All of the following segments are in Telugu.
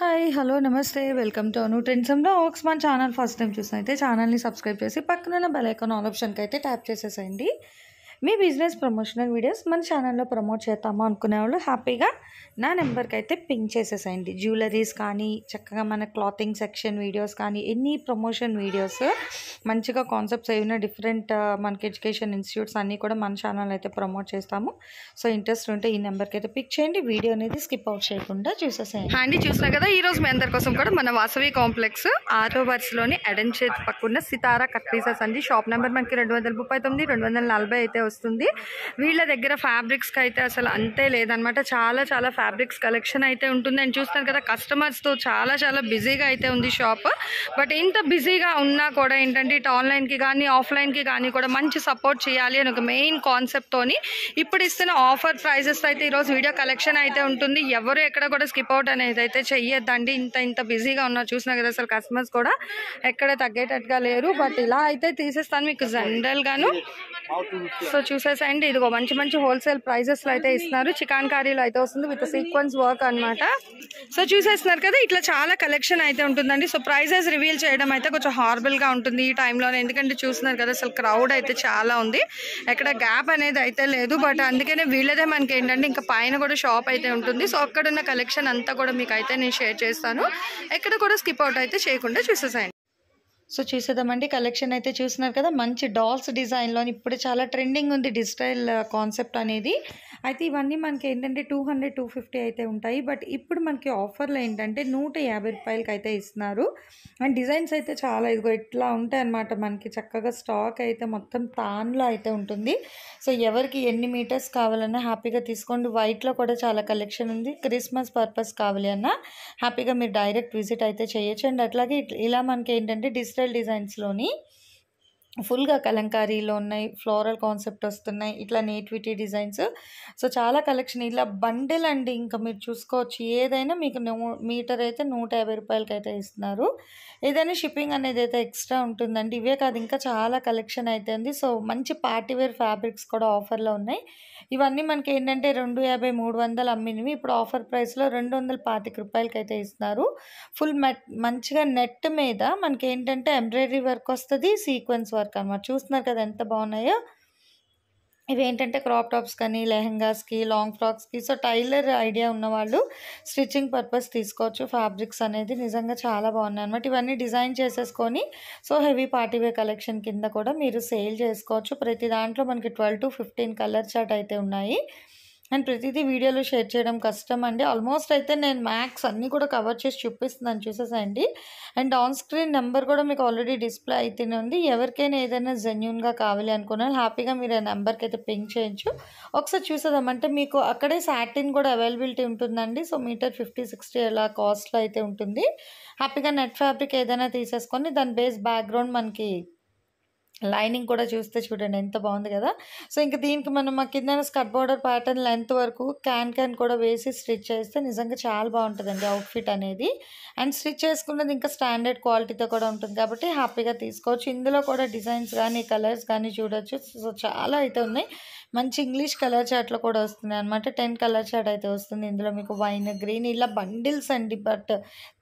హాయ్ హలో నమస్తే వెల్కమ్ టు అను ట్రెండ్స్ ఆక్స్ మన ఛానల్ ఫస్ట్ టైం చూసినైతే అయితే ఛానల్ని సబ్స్క్రైబ్ చేసి పక్కన బెల్ ఐకాన్ ఆల్ ఆప్షన్కి అయితే ట్యాప్ చేసేసేయండి మీ బిజినెస్ ప్రమోషనల్ వీడియోస్ మన ఛానల్లో ప్రమోట్ చేస్తాము అనుకునే వాళ్ళు హ్యాపీగా నా నెంబర్కి అయితే పింక్ చేసేసేయండి జ్యువెలరీస్ కానీ చక్కగా మన క్లాతింగ్ సెక్షన్ వీడియోస్ కానీ ఎన్ని ప్రమోషన్ వీడియోస్ మంచిగా కాన్సెప్ట్స్ ఏమైనా డిఫరెంట్ మనకి ఎడ్యుకేషన్ ఇన్స్టిట్యూట్స్ అన్నీ కూడా మన ఛానల్ అయితే ప్రమోట్ చేస్తాము సో ఇంట్రెస్ట్ ఉంటే ఈ నెంబర్కి అయితే పిక్ చేయండి వీడియో అనేది స్కిప్ అవుట్ చేయకుండా చూసేసేయండి అండి చూసినా కదా ఈరోజు మీ అందరి కోసం కూడా మన వాసవి కాంప్లెక్స్ ఆరో వర్స్లోని అడెన్ చేతి పక్కన సితారా కట్ పీసెస్ అండి షాప్ నెంబర్ మనకి రెండు వందల ముప్పై తొమ్మిది రెండు వందల నలభై అయితే వస్తుంది వీళ్ళ దగ్గర ఫ్యాబ్రిక్స్కి అయితే అసలు అంతే లేదనమాట చాలా చాలా ఫ్యాబ్రిక్స్ కలెక్షన్ అయితే ఉంటుంది అని చూస్తాను కదా కస్టమర్స్తో చాలా చాలా బిజీగా అయితే ఉంది షాప్ బట్ ఇంత బిజీగా ఉన్నా కూడా ఏంటంటే ఇటు ఆన్లైన్కి కానీ ఆఫ్లైన్కి కానీ కూడా మంచి సపోర్ట్ చేయాలి అని ఒక మెయిన్ కాన్సెప్ట్తో ఇప్పుడు ఇస్తున్న ఆఫర్ ప్రైజెస్ అయితే ఈరోజు వీడియో కలెక్షన్ అయితే ఉంటుంది ఎవరు ఎక్కడ కూడా స్కిప్ అవుట్ అనేది అయితే చెయ్యొద్దండి ఇంత ఇంత బిజీగా ఉన్నా చూసినా కదా అసలు కస్టమర్స్ కూడా ఎక్కడ తగ్గేటట్టుగా లేరు బట్ ఇలా అయితే తీసేస్తాను మీకు జనరల్గాను సో చూసేసండి ఇదిగో మంచి మంచి హోల్సేల్ లో అయితే ఇస్తున్నారు చికెన్ కారీలో అయితే వస్తుంది విత్ సీక్వెన్స్ వర్క్ అనమాట సో చూసేస్తున్నారు కదా ఇట్లా చాలా కలెక్షన్ అయితే ఉంటుందండి సో ప్రైజెస్ రివీల్ చేయడం అయితే కొంచెం హార్బుల్ గా ఉంటుంది ఈ టైంలోనే ఎందుకంటే చూస్తున్నారు కదా అసలు క్రౌడ్ అయితే చాలా ఉంది ఎక్కడ గ్యాప్ అనేది అయితే లేదు బట్ అందుకనే వీళ్ళదే మనకి ఏంటంటే ఇంకా పైన కూడా షాప్ అయితే ఉంటుంది సో అక్కడున్న కలెక్షన్ అంతా కూడా మీకు అయితే నేను షేర్ చేస్తాను ఎక్కడ కూడా స్కిప్ అవుట్ అయితే చేయకుండా చూసేసాయండి సో చూసేద్దామండి కలెక్షన్ అయితే చూస్తున్నారు కదా మంచి డాల్స్ డిజైన్లో ఇప్పుడు చాలా ట్రెండింగ్ ఉంది డిజిటల్ కాన్సెప్ట్ అనేది అయితే ఇవన్నీ మనకి ఏంటంటే టూ హండ్రెడ్ టూ ఫిఫ్టీ అయితే ఉంటాయి బట్ ఇప్పుడు మనకి ఆఫర్లో ఏంటంటే నూట యాభై రూపాయలకి అయితే ఇస్తున్నారు అండ్ డిజైన్స్ అయితే చాలా ఇదిగో ఇట్లా ఉంటాయి అనమాట మనకి చక్కగా స్టాక్ అయితే మొత్తం తాన్లో అయితే ఉంటుంది సో ఎవరికి ఎన్ని మీటర్స్ కావాలన్నా హ్యాపీగా తీసుకోండి వైట్లో కూడా చాలా కలెక్షన్ ఉంది క్రిస్మస్ పర్పస్ కావాలి అన్నా హ్యాపీగా మీరు డైరెక్ట్ విజిట్ అయితే చేయొచ్చు అండ్ అట్లాగే ఇలా మనకి ఏంటంటే డిజిటల్ టెక్స్టైల్ డిజైన్స్లోని ఫుల్గా కలంకారీలో ఉన్నాయి ఫ్లోరల్ కాన్సెప్ట్ వస్తున్నాయి ఇట్లా నేటివిటీ డిజైన్స్ సో చాలా కలెక్షన్ ఇలా బండిల్ అండి ఇంకా మీరు చూసుకోవచ్చు ఏదైనా మీకు మీటర్ అయితే నూట యాభై రూపాయలకి అయితే ఇస్తున్నారు ఏదైనా షిప్పింగ్ అనేది అయితే ఎక్స్ట్రా ఉంటుందండి ఇవే కాదు ఇంకా చాలా కలెక్షన్ అయితే ఉంది సో మంచి పార్టీవేర్ ఫ్యాబ్రిక్స్ కూడా ఆఫర్లో ఉన్నాయి ఇవన్నీ మనకి ఏంటంటే రెండు యాభై మూడు వందలు అమ్మినవి ఇప్పుడు ఆఫర్ ప్రైస్లో రెండు వందల పాతిక రూపాయలకి అయితే ఇస్తున్నారు ఫుల్ మెట్ మంచిగా నెట్ మీద మనకి ఏంటంటే ఎంబ్రాయిడరీ వర్క్ వస్తుంది సీక్వెన్స్ వర్క్ అనమాట చూస్తున్నారు కదా ఎంత బాగున్నాయో ఇవేంటంటే క్రాప్ టాప్స్ కానీ లెహెంగాస్కి లాంగ్ ఫ్రాక్స్కి సో టైలర్ ఐడియా ఉన్నవాళ్ళు స్టిచ్చింగ్ పర్పస్ తీసుకోవచ్చు ఫ్యాబ్రిక్స్ అనేది నిజంగా చాలా బాగున్నాయి అనమాట ఇవన్నీ డిజైన్ చేసేసుకొని సో హెవీ పార్టీవేర్ కలెక్షన్ కింద కూడా మీరు సేల్ చేసుకోవచ్చు ప్రతి దాంట్లో మనకి twelve to fifteen colour chart అయితే ఉన్నాయి అండ్ ప్రతిదీ వీడియోలో షేర్ చేయడం కష్టం అండి ఆల్మోస్ట్ అయితే నేను మ్యాథ్స్ అన్నీ కూడా కవర్ చేసి చూపిస్తున్నాను చూసేసండి అండ్ ఆన్ స్క్రీన్ నెంబర్ కూడా మీకు ఆల్రెడీ డిస్ప్లే అయితేనే ఉంది ఎవరికైనా ఏదైనా జెన్యున్గా కావాలి అనుకున్నాను హ్యాపీగా మీరు ఆ నెంబర్కి అయితే పింక్ చేయొచ్చు ఒకసారి చూసేదామంటే మీకు అక్కడే సాటిన్ కూడా అవైలబిలిటీ ఉంటుందండి సో మీటర్ ఫిఫ్టీ సిక్స్టీ అలా కాస్ట్లో అయితే ఉంటుంది హ్యాపీగా నెట్ ఫ్యాబ్రిక్ ఏదైనా తీసేసుకొని దాని బేస్ బ్యాక్గ్రౌండ్ మనకి లైనింగ్ కూడా చూస్తే చూడండి ఎంత బాగుంది కదా సో ఇంకా దీనికి మనం కింద స్కర్ట్ బార్డర్ ప్యాటర్న్ లెంత్ వరకు క్యాన్ క్యాన్ కూడా వేసి స్టిచ్ చేస్తే నిజంగా చాలా బాగుంటుందండి అవుట్ఫిట్ అనేది అండ్ స్టిచ్ చేసుకున్నది ఇంకా స్టాండర్డ్ క్వాలిటీతో కూడా ఉంటుంది కాబట్టి హ్యాపీగా తీసుకోవచ్చు ఇందులో కూడా డిజైన్స్ కానీ కలర్స్ కానీ చూడవచ్చు సో చాలా అయితే ఉన్నాయి మంచి ఇంగ్లీష్ కలర్ చాట్లో కూడా వస్తున్నాయి అనమాట టెన్ కలర్ చాట్ అయితే వస్తుంది ఇందులో మీకు వైన్ గ్రీన్ ఇలా బండిల్స్ అండి బట్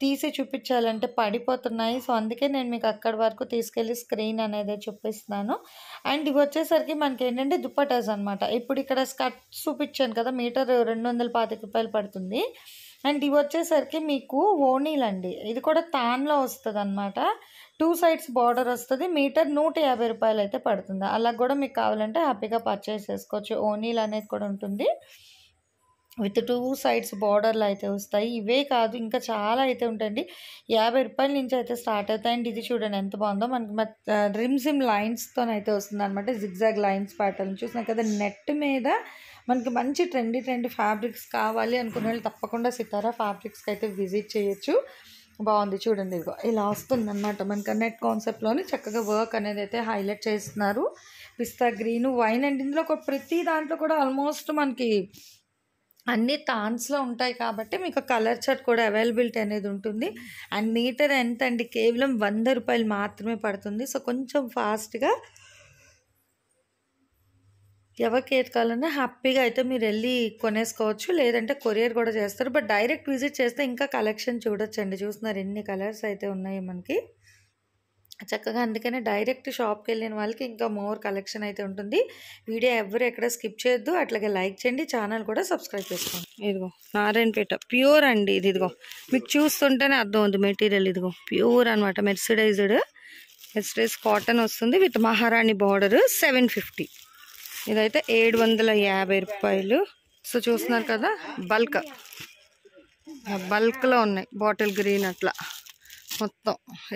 తీసి చూపించాలంటే పడిపోతున్నాయి సో అందుకే నేను మీకు అక్కడి వరకు తీసుకెళ్ళి స్క్రీన్ అనేది చూపిస్తున్నాను అండ్ ఇవి వచ్చేసరికి మనకి ఏంటంటే దుప్పటాస్ అనమాట ఇప్పుడు ఇక్కడ స్కర్ట్ చూపించాను కదా మీటర్ రెండు వందల పాతిక రూపాయలు పడుతుంది అండ్ ఇవి వచ్చేసరికి మీకు ఓనీలండి ఇది కూడా తాన్లో వస్తుంది అనమాట టూ సైడ్స్ బార్డర్ వస్తుంది మీటర్ నూట యాభై రూపాయలు అయితే పడుతుంది అలా కూడా మీకు కావాలంటే హ్యాపీగా పర్చేస్ చేసుకోవచ్చు ఓనీల్ అనేది కూడా ఉంటుంది విత్ టూ సైడ్స్ బార్డర్లు అయితే వస్తాయి ఇవే కాదు ఇంకా చాలా అయితే ఉంటాయండి యాభై రూపాయల నుంచి అయితే స్టార్ట్ అవుతాయండి అండ్ ఇది చూడండి ఎంత బాగుందో మనకి రిమ్ సిమ్ లైన్స్తో అయితే వస్తుంది అనమాట జిగ్జాగ్ లైన్స్ ప్యాటర్న్ చూసినా కదా నెట్ మీద మనకి మంచి ట్రెండీ ట్రెండీ ఫ్యాబ్రిక్స్ కావాలి అనుకునే వాళ్ళు తప్పకుండా సితారా ఫ్యాబ్రిక్స్కి అయితే విజిట్ చేయొచ్చు బాగుంది చూడండి ఇదిగో ఇలా వస్తుంది అనమాట మనకి నెట్ కాన్సెప్ట్లోని చక్కగా వర్క్ అనేది అయితే హైలైట్ చేస్తున్నారు పిస్తా గ్రీన్ వైన్ అండ్ ఇందులో ఒక ప్రతి దాంట్లో కూడా ఆల్మోస్ట్ మనకి అన్ని తాన్స్లో ఉంటాయి కాబట్టి మీకు కలర్ చార్ట్ కూడా అవైలబిలిటీ అనేది ఉంటుంది అండ్ మీటర్ ఎంత అండి కేవలం వంద రూపాయలు మాత్రమే పడుతుంది సో కొంచెం ఫాస్ట్గా ఎవరికి ఏది కావాలన్నా హ్యాపీగా అయితే మీరు వెళ్ళి కొనేసుకోవచ్చు లేదంటే కొరియర్ కూడా చేస్తారు బట్ డైరెక్ట్ విజిట్ చేస్తే ఇంకా కలెక్షన్ చూడొచ్చండి చూస్తున్నారు ఎన్ని కలర్స్ అయితే ఉన్నాయి మనకి చక్కగా అందుకనే డైరెక్ట్ షాప్కి వెళ్ళిన వాళ్ళకి ఇంకా మోర్ కలెక్షన్ అయితే ఉంటుంది వీడియో ఎవరు ఎక్కడ స్కిప్ చేయొద్దు అట్లాగే లైక్ చేయండి ఛానల్ కూడా సబ్స్క్రైబ్ చేసుకోండి ఇదిగో నారాయణపేట ప్యూర్ అండి ఇది ఇదిగో మీకు చూస్తుంటేనే అర్థం ఉంది మెటీరియల్ ఇదిగో ప్యూర్ అనమాట మెర్సిడైజ్డ్ మెర్సిడైజ్ కాటన్ వస్తుంది with Maharani border seven fifty ఇదైతే ఏడు వందల యాభై రూపాయలు సో చూస్తున్నారు కదా బల్క్ బల్క్లో ఉన్నాయి బాటిల్ గ్రీన్ అట్లా మొత్తం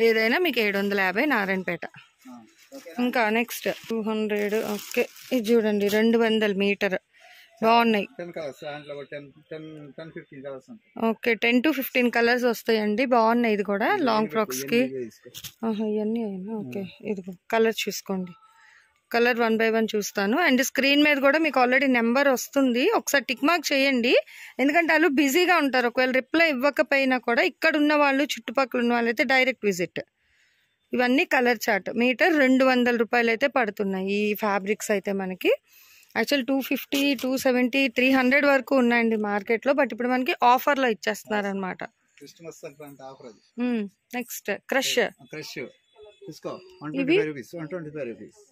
ఏదైనా మీకు ఏడు వందల యాభై నారాయణపేట ఇంకా నెక్స్ట్ టూ హండ్రెడ్ ఓకే ఇది చూడండి రెండు వందల మీటర్ బాగున్నాయి okay ten to fifteen colours వస్తాయండి బాగున్నాయి ఇది కూడా లాంగ్ ఫ్రాక్స్కి ఇవన్నీ అయినా ఓకే ఇది కలర్ చూసుకోండి కలర్ వన్ బై వన్ చూస్తాను అండ్ స్క్రీన్ మీద కూడా మీకు ఆల్రెడీ నెంబర్ వస్తుంది ఒకసారి టిక్ మార్క్ చేయండి ఎందుకంటే వాళ్ళు బిజీగా ఉంటారు ఒకవేళ రిప్లై ఇవ్వకపోయినా కూడా ఇక్కడ ఉన్న వాళ్ళు చుట్టుపక్కల ఉన్న వాళ్ళైతే డైరెక్ట్ విజిట్ ఇవన్నీ కలర్ చార్ట్ మీటర్ రెండు వందల రూపాయలు అయితే పడుతున్నాయి ఈ ఫ్యాబ్రిక్స్ అయితే మనకి actual two fifty two seventy three hundred వరకు ఉన్నాయండి మార్కెట్లో బట్ ఇప్పుడు మనకి ఆఫర్లో ఇచ్చేస్తున్నారు అనమాట next crush crush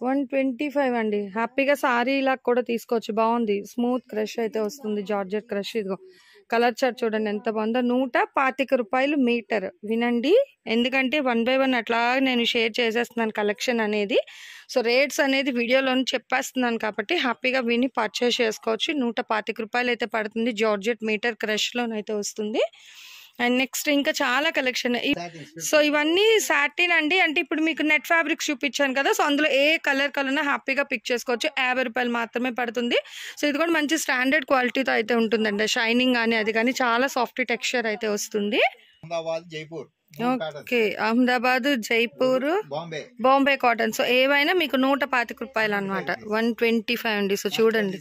one twenty five అండి హ్యాపీగా సారీ ఇలా కూడా తీసుకోవచ్చు బాగుంది స్మూత్ క్రష్ అయితే వస్తుంది జార్జెట్ క్రష్ ఇదిగో కలర్ చార్ట్ చూడండి ఎంత బాగుందో నూట పాతిక రూపాయలు మీటర్ వినండి ఎందుకంటే వన్ బై వన్ అట్లా నేను షేర్ చేసేస్తున్నాను కలెక్షన్ అనేది సో రేట్స్ అనేది వీడియోలో చెప్పేస్తున్నాను కాబట్టి హ్యాపీగా విని పర్చేస్ చేసుకోవచ్చు నూట పాతిక రూపాయలు అయితే పడుతుంది జార్జెట్ మీటర్ క్రష్లోనైతే వస్తుంది అండ్ నెక్స్ట్ ఇంకా చాలా కలెక్షన్ సో ఇవన్నీ సాటిన్ అండి అంటే ఇప్పుడు మీకు నెట్ ఫ్యాబ్రిక్స్ చూపించాను కదా సో అందులో ఏ కలర్ కలర్ హ్యాపీగా పిక్ చేసుకోవచ్చు యాభై రూపాయలు మాత్రమే పడుతుంది సో ఇది కూడా మంచి స్టాండర్డ్ క్వాలిటీతో అయితే ఉంటుందండి షైనింగ్ కానీ అది కానీ చాలా సాఫ్ట్ టెక్స్చర్ అయితే వస్తుంది okay Ahmedabad Jaipur Bombay cotton so ఏవైనా మీకు నూట పాతిక రూపాయలు అనమాట వన్ ట్వంటీ ఫైవ్ అండి సో చూడండి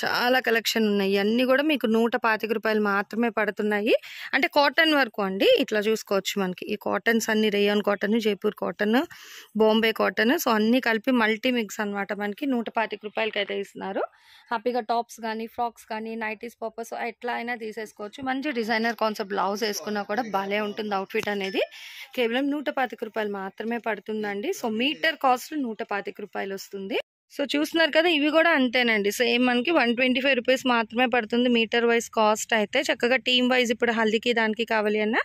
చాలా కలెక్షన్ ఉన్నాయి అన్నీ కూడా మీకు నూట పాతిక రూపాయలు మాత్రమే పడుతున్నాయి అంటే కాటన్ వరకు అండి ఇట్లా చూసుకోవచ్చు మనకి ఈ కాటన్స్ అన్ని rayon cotton Jaipur cotton Bombay cotton so అన్నీ కలిపి మల్టీ మిక్స్ అనమాట మనకి నూట పాతిక రూపాయలకి అయితే ఇస్తున్నారు హ్యాపీగా టాప్స్ కానీ ఫ్రాక్స్ కానీ నైటీస్ పర్పస్ ఎట్లా అయినా తీసేసుకోవచ్చు మంచి డిజైనర్ కాన్సెప్ట్ బ్లౌజ్ వేసుకున్నా కూడా భలే ఉంటుంది అవుట్ఫిట్ అనేది కేవలం నూట పాతిక రూపాయలు మాత్రమే పడుతుందండి సో మీటర్ కాస్ట్ నూట పాతిక రూపాయలు వస్తుంది సో చూస్తున్నారు కదా ఇవి కూడా అంతేనండి సేమ్ మనకి వన్ ట్వంటీ ఫైవ్ రూపీస్ మాత్రమే పడుతుంది మీటర్ వైజ్ కాస్ట్ అయితే చక్కగా టీమ్ వైజ్ ఇప్పుడు హల్దీకి దానికి కావాలి అన్న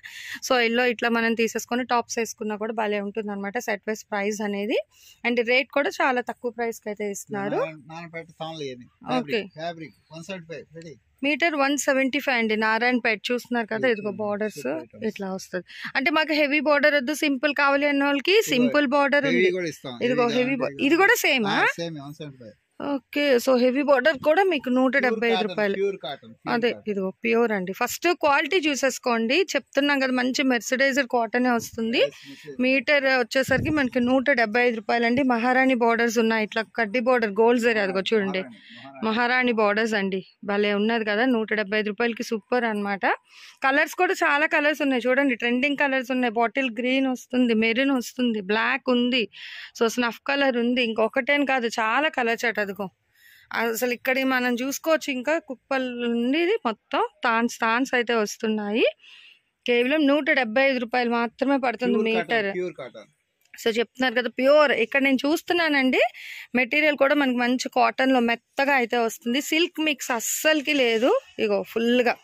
సో ఎల్లో ఇట్లా మనం తీసేసుకొని టాప్స్ వేసుకున్నా కూడా భలే ఉంటుంది అనమాట సెట్ వైజ్ ప్రైస్ అనేది అండ్ రేట్ కూడా చాలా తక్కువ ప్రైస్కి అయితే ఇస్తున్నారు okay metre one seventy five అండి నారాయణపేట చూస్తున్నారు కదా ఇదిగో బార్డర్స్ ఇట్లా వస్తుంది అంటే మాకు హెవీ బార్డర్ వద్దు సింపుల్ కావాలి అన్న వాళ్ళకి సింపుల్ బార్డర్ ఉంది ఇదిగో హెవీ ఇది కూడా సేమా ఓకే సో హెవీ బార్డర్ కూడా మీకు నూట డెబ్బై ఐదు రూపాయలు అదే ఇది ప్యూర్ అండి ఫస్ట్ క్వాలిటీ చూసేసుకోండి చెప్తున్నాం కదా మంచి మెర్సిడైజర్ కాటనే వస్తుంది మీటర్ వచ్చేసరికి మనకి నూట డెబ్బై ఐదు రూపాయలు అండి మహారాణి బార్డర్స్ ఉన్నాయి ఇట్లా కడ్డీ బార్డర్ గోల్డ్ జరీ అదిగో చూడండి మహారాణి బార్డర్స్ అండి భలే ఉన్నది కదా నూట డెబ్బై ఐదు రూపాయలకి సూపర్ అనమాట కలర్స్ కూడా చాలా కలర్స్ ఉన్నాయి చూడండి ట్రెండింగ్ కలర్స్ ఉన్నాయి బాటిల్ గ్రీన్ వస్తుంది మెరూన్ వస్తుంది బ్లాక్ ఉంది సో స్నఫ్ కలర్ ఉంది ఇంకొకటేం కాదు చాలా కలర్ చట్ట అదిగో అసలు ఇక్కడ మనం చూసుకోవచ్చు ఇంకా కుప్పల్ నుండి మొత్తం తాన్స్ తాన్స్ అయితే వస్తున్నాయి కేవలం నూట డెబ్బై ఐదు రూపాయలు మాత్రమే పడుతుంది మీటర్ సో చెప్తున్నారు కదా ప్యూర్ ఇక్కడ నేను చూస్తున్నానండి మెటీరియల్ కూడా మనకి మంచి కాటన్లో మెత్తగా అయితే వస్తుంది సిల్క్ మిక్స్ అస్సలకి లేదు ఇగో ఫుల్గా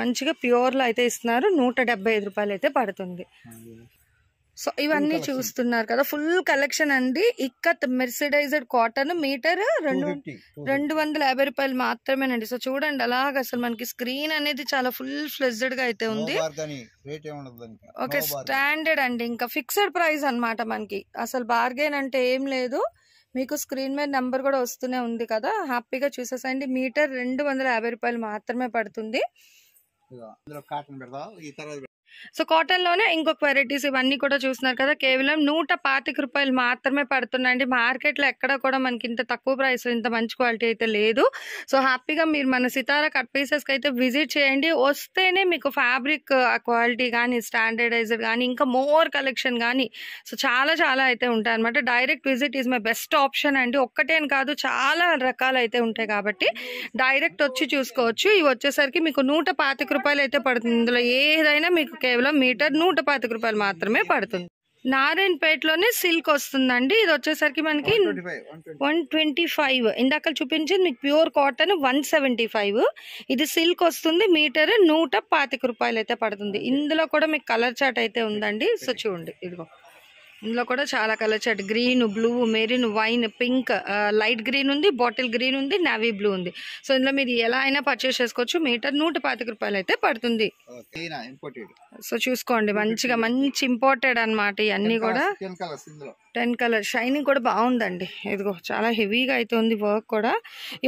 మంచిగా ప్యూర్లో అయితే ఇస్తున్నారు నూట రూపాయలు అయితే పడుతుంది సో ఇవన్నీ చూస్తున్నారు కదా ఫుల్ కలెక్షన్ అండి ఇక్కత్ మెర్సిడైజ్డ్ కాటన్ మీటర్ రెండు రెండు వందల యాభై రూపాయలు మాత్రమేనండి సో చూడండి అలాగ అసలు మనకి స్క్రీన్ అనేది చాలా ఫుల్ ఫ్లెజ్డ్ గా అయితే ఉంది ఓకే స్టాండర్డ్ అండి ఇంకా ఫిక్స్డ్ ప్రైస్ అనమాట మనకి అసలు బార్గెన్ అంటే ఏం లేదు మీకు స్క్రీన్ మీద నెంబర్ కూడా వస్తూనే ఉంది కదా హ్యాపీగా చూసేసండి మీటర్ రెండు వందల యాభై రూపాయలు మాత్రమే పడుతుంది సో కాటన్లోనే ఇంకొక వెరైటీస్ ఇవన్నీ కూడా చూస్తున్నారు కదా కేవలం నూట పాతిక రూపాయలు మాత్రమే పడుతున్నాయండి మార్కెట్లో ఎక్కడ కూడా మనకి ఇంత తక్కువ ప్రైస్ ఇంత మంచి క్వాలిటీ అయితే లేదు సో హ్యాపీగా మీరు మన సితారా కట్ పీసెస్కి అయితే విజిట్ చేయండి వస్తేనే మీకు ఫ్యాబ్రిక్ క్వాలిటీ కానీ స్టాండర్డైజర్ కానీ ఇంకా మోర్ కలెక్షన్ కానీ సో చాలా చాలా అయితే ఉంటాయి అనమాట direct visit is my best option అండి ఒక్కటే కాదు చాలా రకాలు అయితే ఉంటాయి కాబట్టి డైరెక్ట్ వచ్చి చూసుకోవచ్చు ఇవి వచ్చేసరికి మీకు నూట పాతిక రూపాయలు అయితే పడుతుంది ఇందులో ఏదైనా మీకు కేవలం మీటర్ నూట పాతిక రూపాయలు మాత్రమే పడుతుంది నారాయణపేటలోనే సిల్క్ వస్తుందండి ఇది వచ్చేసరికి మనకి వన్ ట్వంటీ ఫైవ్ ఇందాక చూపించింది మీకు pure cotton one seventy five ఇది సిల్క్ వస్తుంది మీటర్ నూట పాతిక రూపాయలు అయితే పడుతుంది ఇందులో కూడా మీకు కలర్ చాట్ అయితే ఉందండి సో చూడండి ఇదిగో ఇందులో కూడా చాలా కలర్స్ అటు green blue marine wine pink light green ఉంది బాటిల్ గ్రీన్ ఉంది నావీ బ్లూ ఉంది సో ఇందులో మీరు ఎలా అయినా పర్చేస్ చేసుకోవచ్చు మీటర్ నూట పాతిక రూపాయలు అయితే పడుతుంది సో చూసుకోండి మంచిగా మంచి ఇంపార్టెడ్ అనమాట ఇవన్నీ కూడా టెన్ కలర్ షైనింగ్ కూడా బాగుందండి ఇదిగో చాలా హెవీగా అయితే ఉంది వర్క్ కూడా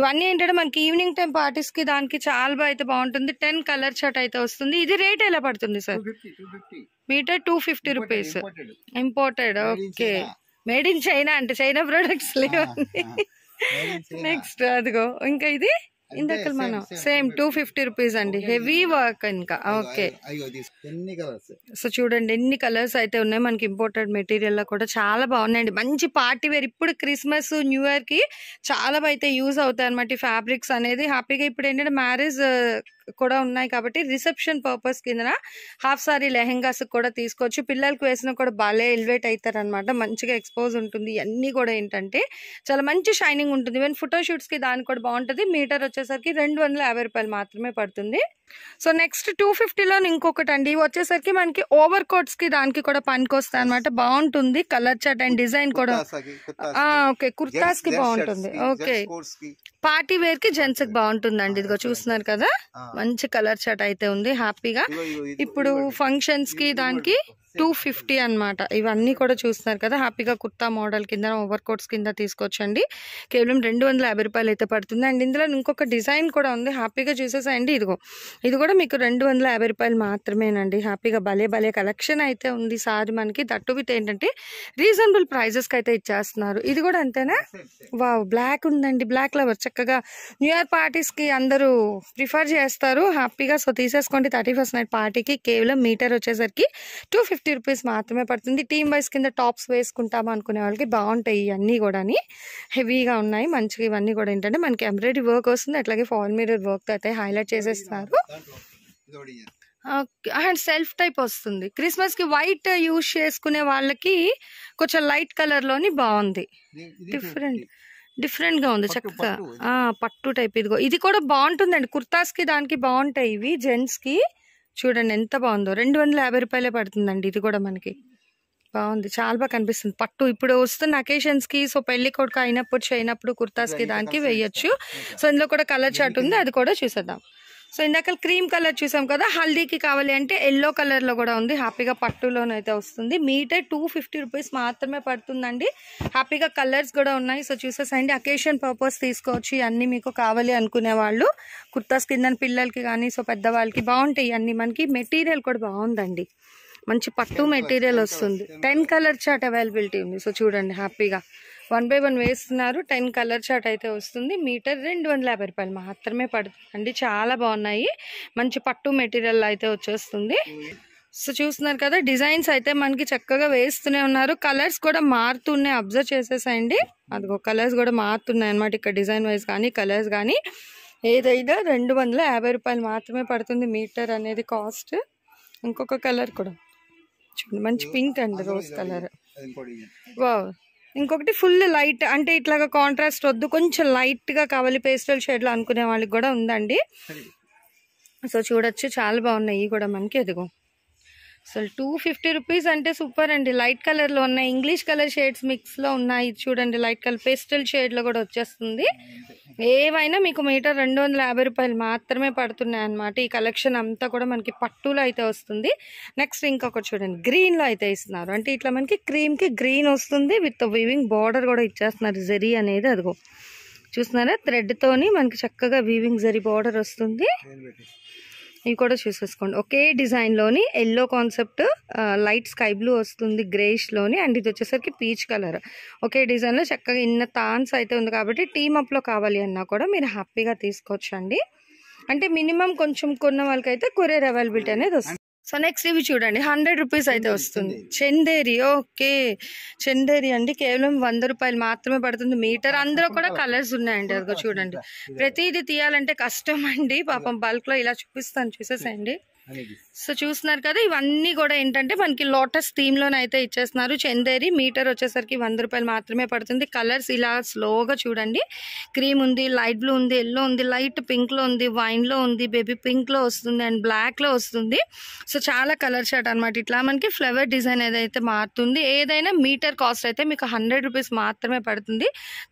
ఇవన్నీ ఏంటంటే మనకి ఈవినింగ్ టైం పార్టీస్కి దానికి చాలా అయితే బాగుంటుంది టెన్ కలర్ షర్ట్ అయితే వస్తుంది ఇది రేట్ ఎలా పడుతుంది sir metre two fifty rupees imported okay made in China అంటే చైనా ప్రొడక్ట్స్ లేవు నెక్స్ట్ అదిగో ఇంకా ఇది ఇందాక మనం సేమ్ టూ ఫిఫ్టీ రూపీస్ అండి హెవీ వర్క్ ఇంకా ఓకే సో చూడండి ఎన్ని కలర్స్ అయితే ఉన్నాయి మనకి ఇంపోర్టెడ్ మెటీరియల్ లో కూడా చాలా బాగున్నాయండి మంచి పార్టీ వేర్ ఇప్పుడు క్రిస్మస్ న్యూ ఇయర్ కి చాలా అయితే యూజ్ అవుతాయి అనమాట ఫ్యాబ్రిక్స్ అనేది హ్యాపీగా ఇప్పుడు ఏంటంటే మ్యారేజ్ కూడా ఉన్నాయి కాబట్టి రిసెప్షన్ పర్పస్ కింద హాఫ్ సారీ లెహెంగాస్ కూడా తీసుకోవచ్చు పిల్లలకు వేసిన కూడా బాగా ఎలివేట్ అవుతారనమాట మంచిగా ఎక్స్పోజ్ ఉంటుంది అన్నీ కూడా ఏంటంటే చాలా మంచి షైనింగ్ ఉంటుంది ఈవెన్ ఫోటోషూట్స్కి దాని కూడా బాగుంటుంది మీటర్ వచ్చేసరికి రెండు రూపాయలు మాత్రమే పడుతుంది సో నెక్స్ట్ టూ ఫిఫ్టీలో ఇంకొకటి అండి వచ్చేసరికి మనకి ఓవర్ కోట్స్కి దానికి కూడా వస్తాయి అనమాట బాగుంటుంది కలర్ చార్ట్ అండ్ డిజైన్ కూడా ఓకే కుర్తాస్కి బాగుంటుంది ఓకే పార్టీ వేర్ కి జెంట్స్ కి బాగుంటుందండి ఇదిగో చూస్తున్నారు కదా మంచి కలర్ చార్ట్ అయితే ఉంది హ్యాపీగా ఇప్పుడు ఫంక్షన్స్ కి దానికి టూ ఫిఫ్టీ అనమాట ఇవన్నీ కూడా చూస్తున్నారు కదా హ్యాపీగా కుర్తా మోడల్ కింద ఓవర్ కోట్స్ కింద తీసుకొచ్చండి కేవలం రెండు వందల యాభై రూపాయలు అయితే పడుతుంది అండ్ ఇందులో ఇంకొక డిజైన్ కూడా ఉంది హ్యాపీగా చూసేసాయండి ఇదిగో ఇది కూడా మీకు రెండు వందల యాభై రూపాయలు మాత్రమేనండి హ్యాపీగా భలే భలే కలెక్షన్ అయితే ఉంది సార్ మనకి దట్టు విత్ ఏంటంటే రీజనబుల్ ప్రైజెస్కి అయితే ఇచ్చేస్తున్నారు ఇది కూడా అంతేనా వా బ్లాక్ ఉందండి బ్లాక్ లవర్ చక్కగా న్యూ ఇయర్ పార్టీస్కి అందరూ ప్రిఫర్ చేస్తారు హ్యాపీగా సో తీసేసుకోండి థర్టీ ఫస్ట్ నైట్ పార్టీకి కేవలం మీటర్ వచ్చేసరికి టూ ఫిఫ్టీ ఫిఫ్టీ రూపీస్ మాత్రమే పడుతుంది టీమ్ వైస్ కింద టాప్స్ వేసుకుంటాం అనుకునే వాళ్ళకి బాగుంటాయి ఇవన్నీ కూడా హెవీగా ఉన్నాయి మంచిగా ఇవన్నీ కూడా ఏంటంటే మనకి ఎంబ్రాయిడరీ వర్క్ వస్తుంది అట్లాగే ఫాల్ మిర్రర్ వర్క్ అయితే హైలైట్ చేసేస్తారు అండ్ సెల్ఫ్ టైప్ వస్తుంది క్రిస్మస్కి వైట్ యూజ్ చేసుకునే వాళ్ళకి కొంచెం లైట్ కలర్లోని బాగుంది డిఫరెంట్ డిఫరెంట్గా ఉంది చక్కగా పట్టు టైప్ ఇదిగో ఇది కూడా బాగుంటుందండి కుర్తాస్కి దానికి బాగుంటాయి ఇవి జెంట్స్కి చూడండి ఎంత బాగుందో రెండు వందల యాభై రూపాయలే పడుతుందండి ఇది కూడా మనకి బాగుంది చాలా బాగా కనిపిస్తుంది పట్టు ఇప్పుడు వస్తున్న అకేషన్స్కి సో పెళ్లి కొడుకు అయినప్పుడు చేయనప్పుడు కుర్తాస్కి దానికి వేయచ్చు సో ఇందులో కూడా కలర్ చాట్ ఉంది అది కూడా చూసేద్దాం సో ఇందాక క్రీమ్ కలర్ చూసాం కదా హల్దీకి కావాలి అంటే ఎల్లో కలర్లో కూడా ఉంది హ్యాపీగా పట్టులోనైతే వస్తుంది మీటే టూ ఫిఫ్టీ రూపీస్ మాత్రమే పడుతుందండి హ్యాపీగా కలర్స్ కూడా ఉన్నాయి సో చూసేసండి అకేషన్ పర్పస్ తీసుకోవచ్చు అన్నీ మీకు కావాలి అనుకునే వాళ్ళు కుర్తాస్ కింద పిల్లలకి కానీ సో పెద్దవాళ్ళకి బాగుంటాయి ఇవన్నీ మనకి మెటీరియల్ కూడా బాగుందండి మంచి పట్టు మెటీరియల్ వస్తుంది టెన్ కలర్ చాట్ అవైలబిలిటీ ఉంది సో చూడండి హ్యాపీగా వన్ బై వన్ వేస్తున్నారు టెన్ కలర్ చార్ట్ అయితే వస్తుంది మీటర్ రెండు వందల యాభై రూపాయలు మాత్రమే అండి చాలా బాగున్నాయి మంచి పట్టు మెటీరియల్ అయితే వచ్చేస్తుంది సో చూస్తున్నారు కదా డిజైన్స్ అయితే మనకి చక్కగా వేస్తూనే ఉన్నారు కలర్స్ కూడా మారుతున్నాయి అబ్జర్వ్ చేసేసాయండి అదిగో కలర్స్ కూడా మారుతున్నాయి అనమాట ఇక్కడ డిజైన్ వైజ్ కానీ కలర్స్ కానీ ఏదైనా రెండు వందల యాభై రూపాయలు మాత్రమే పడుతుంది మీటర్ అనేది కాస్ట్ ఇంకొక కలర్ కూడా చూడండి మంచి పింక్ అండి రోజ్ కలర్ వా ఇంకొకటి ఫుల్ లైట్ అంటే ఇట్లాగా కాంట్రాస్ట్ వద్దు కొంచెం లైట్గా కావాలి పేస్టల్ షేడ్లో అనుకునే వాళ్ళకి కూడా ఉందండి సో చూడొచ్చు చాలా బాగున్నాయి ఇవి కూడా మనకి ఎదుగు అసలు టూ ఫిఫ్టీ రూపీస్ అంటే సూపర్ అండి లైట్ కలర్లో ఉన్నాయి ఇంగ్లీష్ కలర్ షేడ్స్ మిక్స్లో ఉన్నాయి చూడండి లైట్ కలర్ పేస్టల్ షేడ్లో కూడా వచ్చేస్తుంది ఏవైనా మీకు మీటర్ రెండు వందల యాభై రూపాయలు మాత్రమే పడుతున్నాయి అనమాట ఈ కలెక్షన్ అంతా కూడా మనకి పట్టులో అయితే వస్తుంది నెక్స్ట్ ఇంకొకటి చూడండి గ్రీన్లో అయితే ఇస్తున్నారు అంటే ఇట్లా మనకి క్రీమ్కి గ్రీన్ వస్తుంది విత్ వీవింగ్ బార్డర్ కూడా ఇచ్చేస్తున్నారు జరీ అనేది అదిగో చూస్తున్నారా థ్రెడ్తోని మనకి చక్కగా వీవింగ్ జరీ బార్డర్ వస్తుంది ఇవి కూడా చూసేసుకోండి ఒకే డిజైన్లోని yellow concept light sky blue వస్తుంది గ్రేష్లోని అండ్ ఇది వచ్చేసరికి పీచ్ కలర్ ఒకే డిజైన్లో చక్కగా ఇన్న తాన్స్ అయితే ఉంది కాబట్టి టీమప్లో కావాలి అన్నా కూడా మీరు హ్యాపీగా తీసుకోవచ్చండి అంటే మినిమం కొంచెం కొన్న వాళ్ళకైతే కొరియర్ అవైలబిలిటీ అనేది వస్తుంది సో నెక్స్ట్ ఇవి చూడండి హండ్రెడ్ రూపీస్ అయితే వస్తుంది చెందేరి ఓకే చెందేరి అండి కేవలం వంద రూపాయలు మాత్రమే పడుతుంది మీటర్ అందులో కూడా కలర్స్ ఉన్నాయండి అదిగో చూడండి ప్రతిదీ తీయాలంటే కష్టం అండి పాపం బల్క్ లో ఇలా చూపిస్తాను చూసేసేయండి సో చూస్తున్నారు కదా ఇవన్నీ కూడా ఏంటంటే మనకి లోటస్ థీమ్లోనే అయితే ఇచ్చేస్తున్నారు చందేరి మీటర్ వచ్చేసరికి వంద రూపాయలు మాత్రమే పడుతుంది కలర్స్ ఇలా స్లోగా చూడండి క్రీమ్ ఉంది లైట్ బ్లూ ఉంది ఎల్లో ఉంది లైట్ పింక్లో ఉంది వైన్లో ఉంది బేబీ పింక్లో వస్తుంది అండ్ బ్లాక్లో వస్తుంది సో చాలా కలర్ షర్ట్ అనమాట ఇట్లా మనకి ఫ్లవర్ డిజైన్ ఏదైతే మారుతుంది ఏదైనా మీటర్ కాస్ట్ అయితే మీకు హండ్రెడ్ రూపీస్ మాత్రమే పడుతుంది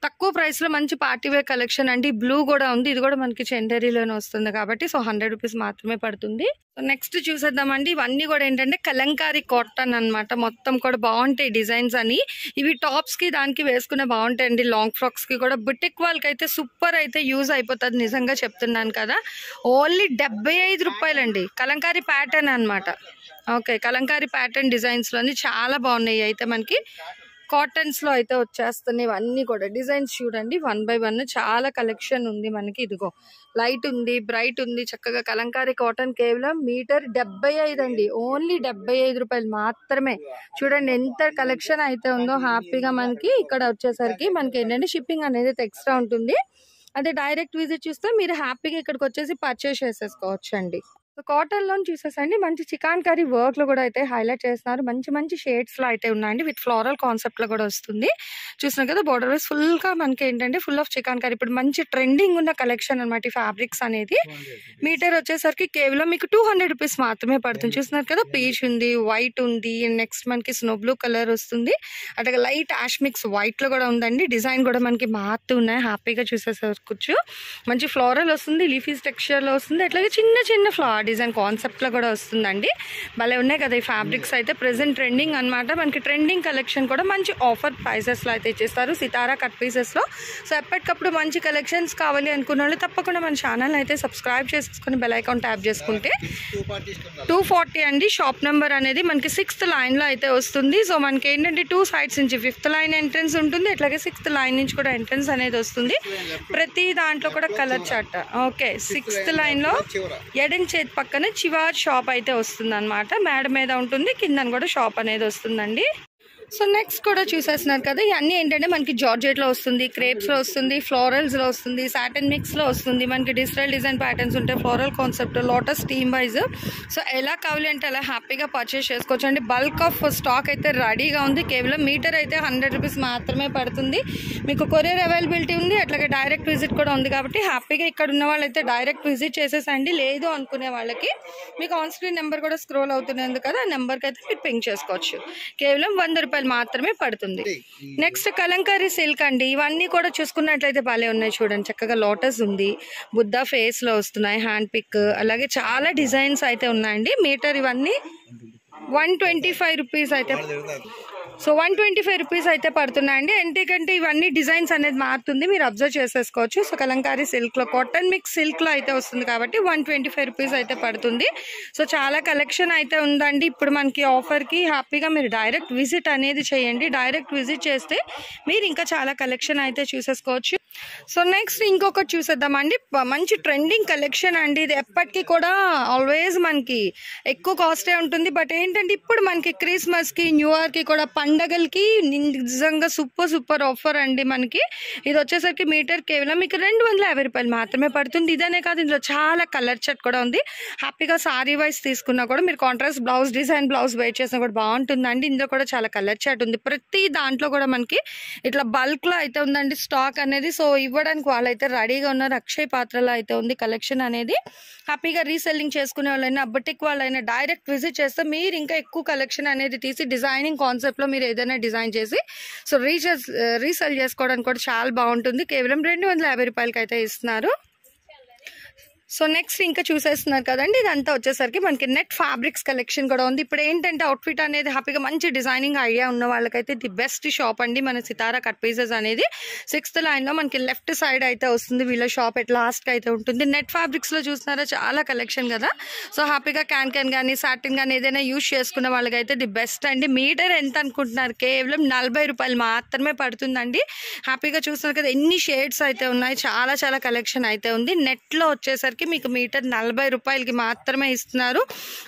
తక్కువ ప్రైస్లో మంచి పార్టీవేర్ కలెక్షన్ అండి బ్లూ కూడా ఉంది ఇది కూడా మనకి చందేరిలోనే వస్తుంది కాబట్టి సో హండ్రెడ్ రూపీస్ మాత్రమే పడుతుంది నెక్స్ట్ చూసేద్దామండి ఇవన్నీ కూడా ఏంటంటే కలంకారీ కాటన్ అనమాట మొత్తం కూడా బాగుంటాయి డిజైన్స్ అని ఇవి టాప్స్కి దానికి వేసుకునే బాగుంటాయండి లాంగ్ ఫ్రాక్స్కి కూడా బుటిక్ వాళ్ళకి అయితే సూపర్ అయితే యూజ్ అయిపోతుంది నిజంగా చెప్తున్నాను కదా ఓన్లీ డెబ్బై ఐదు రూపాయలండి కలంకారీ ప్యాటర్న్ అనమాట ఓకే కలంకారి ప్యాటర్న్ డిజైన్స్లోని చాలా బాగున్నాయి అయితే మనకి కాటన్స్ లో అయితే వచ్చేస్తున్నాయి ఇవన్నీ కూడా డిజైన్స్ చూడండి వన్ బై వన్ చాలా కలెక్షన్ ఉంది మనకి ఇదిగో లైట్ ఉంది బ్రైట్ ఉంది చక్కగా కలంకారీ కాటన్ కేవలం మీటర్ డెబ్బై అండి ఓన్లీ డెబ్బై రూపాయలు మాత్రమే చూడండి ఎంత కలెక్షన్ అయితే ఉందో హ్యాపీగా మనకి ఇక్కడ వచ్చేసరికి మనకి ఏంటంటే షిప్పింగ్ అనేది ఎక్స్ట్రా ఉంటుంది అదే డైరెక్ట్ విజిట్ చూస్తే మీరు హ్యాపీగా ఇక్కడికి వచ్చేసి పర్చేస్ చేసేసుకోవచ్చు అండి సో కాటన్లోని చూసేసండి మంచి చికాన్ కర్రీ వర్క్లో కూడా అయితే హైలైట్ చేస్తున్నారు మంచి మంచి షేడ్స్లో అయితే ఉన్నాయండి విత్ ఫ్లోరల్ కాన్సెప్ట్లో కూడా వస్తుంది చూసినా కదా బోర్డర్ వైస్ ఫుల్గా మనకి ఏంటంటే ఫుల్ ఆఫ్ చికాన్ కర్రీ ఇప్పుడు మంచి ట్రెండింగ్ ఉన్న కలెక్షన్ అనమాట ఫ్యాబ్రిక్స్ అనేది మీటర్ వచ్చేసరికి కేవలం మీకు టూ హండ్రెడ్ రూపీస్ మాత్రమే పడుతుంది చూస్తున్నారు కదా పీచ్ ఉంది వైట్ ఉంది నెక్స్ట్ మనకి స్నో బ్లూ కలర్ వస్తుంది అట్లాగే లైట్ యాష్ మిక్స్ వైట్లో కూడా ఉందండి డిజైన్ కూడా మనకి మారుతూ ఉన్నాయి హ్యాపీగా చూసేసరికి మంచి ఫ్లోరల్ వస్తుంది లీఫీస్ టెక్స్చర్లో వస్తుంది అట్లాగే చిన్న చిన్న ఫ్లవర్ డిజైన్ కాన్సెప్ట్లో కూడా వస్తుందండి భలే ఉన్నాయి కదా ఈ ఫ్యాబ్రిక్స్ అయితే ప్రజెంట్ ట్రెండింగ్ అనమాట మనకి ట్రెండింగ్ కలెక్షన్ కూడా మంచి ఆఫర్ ప్రైజెస్లో అయితే ఇచ్చేస్తారు సితారా కట్ పీసెస్లో సో ఎప్పటికప్పుడు మంచి కలెక్షన్స్ కావాలి అనుకున్న వాళ్ళు తప్పకుండా మన ఛానల్ అయితే సబ్స్క్రైబ్ చేసుకుని బెల్ అకౌంట్ ట్యాప్ చేసుకుంటే టూ ఫార్టీ అండి షాప్ నెంబర్ అనేది మనకి సిక్స్త్ లైన్లో అయితే వస్తుంది సో మనకి ఏంటంటే టూ సైడ్స్ నుంచి ఫిఫ్త్ లైన్ ఎంట్రన్స్ ఉంటుంది అట్లాగే సిక్స్త్ లైన్ నుంచి కూడా ఎంట్రన్స్ అనేది వస్తుంది ప్రతి దాంట్లో కూడా కలర్ చట్ట ఓకే సిక్స్త్ లైన్లో ఎడం చేతి పక్కన చివర్ షాప్ అయితే వస్తుందన్నమాట మేడ మీద ఉంటుంది కిందను కూడా షాప్ అనేది వస్తుందండి సో నెక్స్ట్ కూడా చూసేస్తున్నారు కదా ఇవన్నీ ఏంటంటే మనకి జార్జెట్లో వస్తుంది క్రేప్స్లో వస్తుంది ఫ్లోరల్స్లో వస్తుంది సాటన్ మిక్స్లో వస్తుంది మనకి డిజిటల్ డిజైన్ ప్యాటర్న్స్ ఉంటాయి floral concept lotus theme wise so ఎలా కావాలి అంటే అలా హ్యాపీగా పర్చేస్ చేసుకోవచ్చు అండి బల్క్ ఆఫ్ స్టాక్ అయితే రెడీగా ఉంది కేవలం మీటర్ అయితే హండ్రెడ్ రూపీస్ మాత్రమే పడుతుంది మీకు కొరియర్ అవైలబిలిటీ ఉంది అట్లాగే డైరెక్ట్ విజిట్ కూడా ఉంది కాబట్టి హ్యాపీగా ఇక్కడ ఉన్న వాళ్ళైతే డైరెక్ట్ విజిట్ చేసేసండి లేదు అనుకునే వాళ్ళకి మీకు ఆన్ స్క్రీన్ నెంబర్ కూడా స్క్రోల్ అవుతున్నందుకు కదా ఆ నెంబర్కి అయితే మీరు పింక్ చేసుకోవచ్చు కేవలం వంద రూపాయలు రూపాయలు మాత్రమే పడుతుంది నెక్స్ట్ కలంకారీ సిల్క్ అండి ఇవన్నీ కూడా చూసుకున్నట్లయితే భలే ఉన్నాయి చూడండి చక్కగా లోటస్ ఉంది బుద్ధ లో వస్తున్నాయి హ్యాండ్ పిక్ అలాగే చాలా డిజైన్స్ అయితే ఉన్నాయండి మీటర్ ఇవన్నీ వన్ ట్వంటీ ఫైవ్ రూపీస్ అయితే so one twenty five rupees అయితే పడుతున్నాయండి ఎందుకంటే ఇవన్నీ డిజైన్స్ అనేది మారుతుంది మీరు అబ్జర్వ్ చేసేసుకోవచ్చు సో కలంకారీ సిల్క్లో కాటన్ మిక్స్ సిల్క్లో అయితే వస్తుంది కాబట్టి వన్ ట్వంటీ ఫైవ్ రూపీస్ అయితే పడుతుంది సో చాలా కలెక్షన్ అయితే ఉందండి ఇప్పుడు మనకి ఆఫర్కి హ్యాపీగా మీరు డైరెక్ట్ విజిట్ అనేది చేయండి డైరెక్ట్ విజిట్ చేస్తే మీరు ఇంకా చాలా కలెక్షన్ అయితే చూసేసుకోవచ్చు సో నెక్స్ట్ ఇంకొకటి చూసేద్దామండి మంచి ట్రెండింగ్ కలెక్షన్ అండి ఇది ఎప్పటికీ కూడా ఆల్వేస్ మనకి ఎక్కువ కాస్టే ఉంటుంది బట్ ఏంటంటే ఇప్పుడు మనకి క్రిస్మస్కి న్యూ ఇయర్కి కూడా పండగలకి నిజంగా సూపర్ సూపర్ ఆఫర్ అండి మనకి ఇది వచ్చేసరికి మీటర్ కేవలం మీకు రెండు వందల యాభై రూపాయలు మాత్రమే పడుతుంది ఇదనే కాదు ఇందులో చాలా కలర్ షర్ట్ కూడా ఉంది హ్యాపీగా సారీ వైజ్ తీసుకున్నా కూడా మీరు contrast blouse design blouse weight చేసినా కూడా బాగుంటుందండి ఇందులో కూడా చాలా కలర్ షర్ట్ ఉంది ప్రతి దాంట్లో కూడా మనకి ఇట్లా బల్క్లో అయితే ఉందండి స్టాక్ అనేది సో ఇవ్వడానికి వాళ్ళైతే రెడీగా ఉన్నారు అక్షయ్ పాత్రలో అయితే ఉంది కలెక్షన్ అనేది హ్యాపీగా రీసెల్లింగ్ చేసుకునే వాళ్ళైనా బొటిక్ వాళ్ళైనా డైరెక్ట్ విజిట్ చేస్తే మీరు ఇంకా ఎక్కువ కలెక్షన్ అనేది తీసి డిజైనింగ్ కాన్సెప్ట్లో మీరు ఏదైనా డిజైన్ చేసి సో రీసెల్ రీసేల్ చేసుకోవడానికి కూడా చాలా బాగుంటుంది కేవలం రెండు వందల యాభై రూపాయలకి అయితే ఇస్తున్నారు సో నెక్స్ట్ ఇంకా చూసేస్తున్నారు కదండి ఇదంతా వచ్చేసరికి మనకి నెట్ ఫ్యాబ్రిక్స్ కలెక్షన్ కూడా ఉంది ఇప్పుడు ఏంటంటే అవుట్ఫిట్ అనేది హ్యాపీగా మంచి డిజైనింగ్ ఐడియా ఉన్న వాళ్ళకైతే ది బెస్ట్ షాప్ అండి మన సితారా కట్ పీసెస్ అనేది సిక్స్త్ లైన్లో మనకి లెఫ్ట్ సైడ్ అయితే వస్తుంది వీళ్ళ షాప్ ఎట్ లాస్ట్కి అయితే ఉంటుంది నెట్ ఫ్యాబ్రిక్స్లో చూసినారా చాలా కలెక్షన్ కదా సో హ్యాపీగా క్యాన్ క్యాన్ కానీ సాటిన్ కానీ ఏదైనా యూజ్ చేసుకున్న వాళ్ళకైతే ది బెస్ట్ అండి మీటర్ ఎంత అనుకుంటున్నారు కేవలం నలభై రూపాయలు మాత్రమే పడుతుందండి హ్యాపీగా చూసినారు కదా ఎన్ని షేడ్స్ అయితే ఉన్నాయి చాలా చాలా కలెక్షన్ అయితే ఉంది నెట్లో వచ్చేసరికి వచ్చేసరికి మీకు మీటర్ నలభై రూపాయలకి మాత్రమే ఇస్తున్నారు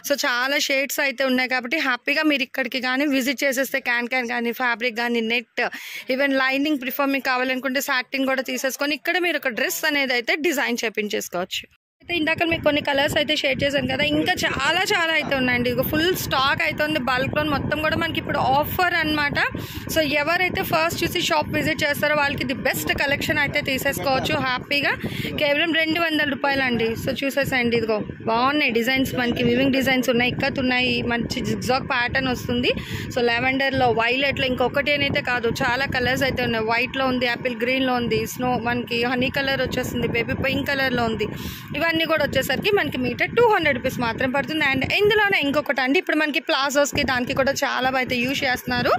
సో చాలా షేడ్స్ అయితే ఉన్నాయి కాబట్టి హ్యాపీగా మీరు ఇక్కడికి కానీ విజిట్ చేసేస్తే క్యాన్ క్యాన్ కానీ ఫ్యాబ్రిక్ కానీ నెట్ ఈవెన్ లైనింగ్ ప్రిఫర్ మీకు కావాలనుకుంటే సాటింగ్ కూడా తీసేసుకొని ఇక్కడ మీరు ఒక డ్రెస్ అనేది అయితే డిజైన్ చేపించేసుకోవచ్చు అయితే ఇందాక మీకు కొన్ని కలర్స్ అయితే షేర్ చేశాను కదా ఇంకా చాలా చాలా అయితే ఉన్నాయండి ఇక ఫుల్ స్టాక్ అయితే ఉంది బల్క్లో మొత్తం కూడా మనకి ఇప్పుడు ఆఫర్ అనమాట సో ఎవరైతే ఫస్ట్ చూసి షాప్ విజిట్ చేస్తారో వాళ్ళకి ది బెస్ట్ కలెక్షన్ అయితే తీసేసుకోవచ్చు హ్యాపీగా కేవలం రెండు వందల రూపాయలండి సో చూసేసండి ఇదిగో బాగున్నాయి డిజైన్స్ మనకి వివింగ్ డిజైన్స్ ఉన్నాయి ఇక్కత్ ఉన్నాయి మంచి జిగ్జాక్ ప్యాటర్న్ వస్తుంది సో లెవెండర్లో వైలెట్లో ఇంకొకటి అయితే కాదు చాలా కలర్స్ అయితే ఉన్నాయి వైట్లో ఉంది యాపిల్ గ్రీన్లో ఉంది స్నో మనకి హనీ కలర్ వచ్చేస్తుంది బేబీ పింక్ కలర్లో ఉంది ఇవన్నీ ఇవన్నీ కూడా వచ్చేసరికి మనకి మీటర్ టూ హండ్రెడ్ రూపీస్ మాత్రం పడుతుంది అండ్ ఇందులోనే ఇంకొకటి అండి ఇప్పుడు మనకి ప్లాజోస్కి దానికి కూడా చాలా అయితే యూజ్ చేస్తున్నారు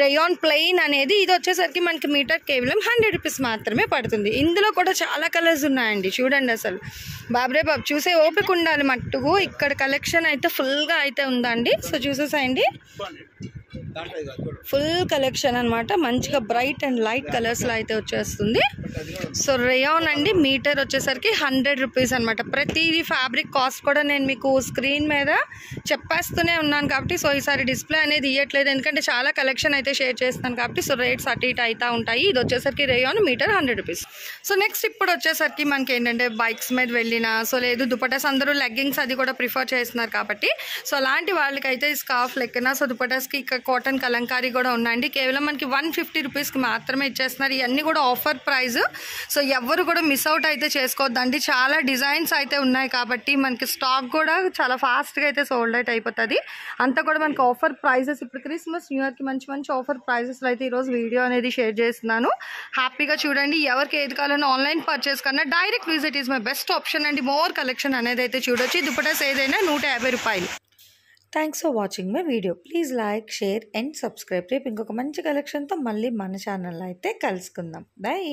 రేయాన్ ప్లెయిన్ అనేది ఇది వచ్చేసరికి మనకి మీటర్ కేవలం హండ్రెడ్ రూపీస్ మాత్రమే పడుతుంది ఇందులో కూడా చాలా కలర్స్ ఉన్నాయండి చూడండి అసలు బాబురే బాబు చూసే ఓపిక ఉండాలి మట్టుకు ఇక్కడ కలెక్షన్ అయితే ఫుల్గా అయితే ఉందండి సో చూసేసాయండి ఫుల్ కలెక్షన్ అనమాట మంచిగా బ్రైట్ అండ్ లైట్ కలర్స్లో అయితే వచ్చేస్తుంది సో రేయాన్ అండి మీటర్ వచ్చేసరికి హండ్రెడ్ రూపీస్ అనమాట ప్రతిదీ ఫ్యాబ్రిక్ కాస్ట్ కూడా నేను మీకు స్క్రీన్ మీద చెప్పేస్తూనే ఉన్నాను కాబట్టి సో ఈసారి డిస్ప్లే అనేది ఇవ్వట్లేదు ఎందుకంటే చాలా కలెక్షన్ అయితే షేర్ చేస్తాను కాబట్టి సో రేట్స్ అటు ఇటు అవుతూ ఉంటాయి ఇది వచ్చేసరికి rayon metre hundred rupees so next ఇప్పుడు వచ్చేసరికి మనకి ఏంటంటే బైక్స్ మీద వెళ్ళినా సో లేదు దుపటాస్ అందరూ లెగ్గింగ్స్ అది కూడా ప్రిఫర్ చేస్తున్నారు కాబట్టి సో అలాంటి వాళ్ళకైతే స్కార్ఫ్ లెక్కన సో దుపటాస్కి ఇక్కడ కాటన్ కలంకారీ కూడా ఉన్నాయండి కేవలం మనకి వన్ ఫిఫ్టీ రూపీస్కి మాత్రమే ఇచ్చేస్తున్నారు ఇవన్నీ కూడా ఆఫర్ ప్రైస్ సో ఎవరు కూడా మిస్ అవుట్ అయితే చేసుకోవద్దండి చాలా డిజైన్స్ అయితే ఉన్నాయి కాబట్టి మనకి స్టాక్ కూడా చాలా ఫాస్ట్గా అయితే సోల్డ్ అవుట్ అయిపోతుంది అంతా కూడా మనకి ఆఫర్ ప్రైజెస్ ఇప్పుడు క్రిస్మస్ న్యూ ఇయర్కి మంచి మంచి ఆఫర్ ప్రైజెస్లో అయితే ఈరోజు వీడియో అనేది షేర్ చేస్తున్నాను హ్యాపీగా చూడండి ఎవరికి ఏది కావాలన్నా ఆన్లైన్ పర్చేస్ కన్నా direct visit is my best option అండి మోర్ కలెక్షన్ అనేది అయితే చూడొచ్చు దుపటస్ ఏదైనా నూట రూపాయలు thanks for watching my video please like share and subscribe రేపు ఇంకొక మంచి కలెక్షన్తో మళ్ళీ మన ఛానల్లో అయితే కలుసుకుందాం బాయ్